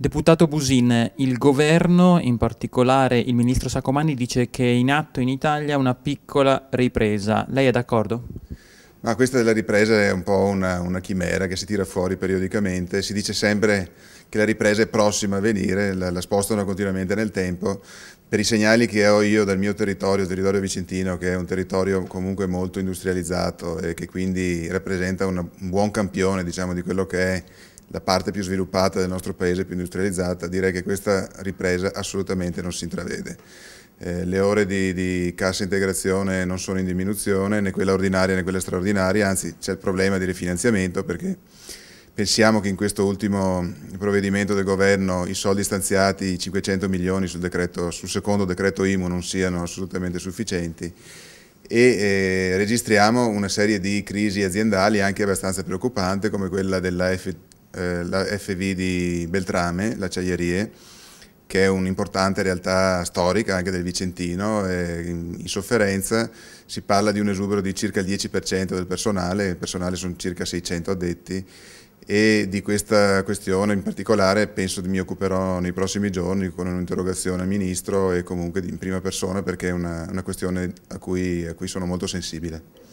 Deputato Busin, il governo, in particolare il ministro Sacomani, dice che è in atto in Italia una piccola ripresa. Lei è d'accordo? Ma questa della ripresa è un po' una, una, chimera che si tira fuori periodicamente. Si dice sempre che la ripresa è prossima a venire, la, la spostano continuamente nel tempo. Per i segnali che ho io dal mio territorio, il territorio vicentino, che è un territorio comunque molto industrializzato e che quindi rappresenta una, un buon campione diciamo, di quello che è la parte più sviluppata del nostro paese, più industrializzata, direi che questa ripresa assolutamente non si intravede. Eh, le ore di, di, cassa integrazione non sono in diminuzione, né quella ordinaria né quella straordinaria, anzi c'è il problema di rifinanziamento perché pensiamo che in questo ultimo provvedimento del governo i soldi stanziati, i 500 milioni sul, decreto, sul secondo decreto IMU non siano assolutamente sufficienti e eh, registriamo una serie di crisi aziendali anche abbastanza preoccupante come quella della FT eh, la FV di Beltrame, l'acciaierie, che è un'importante realtà storica anche del Vicentino, eh, in, in, sofferenza si parla di un esubero di circa il 10% del personale, il personale sono circa 600 addetti e di questa questione in particolare penso mi occuperò nei prossimi giorni con un'interrogazione al Ministro e comunque in prima persona perché è una, una questione a cui, a cui sono molto sensibile.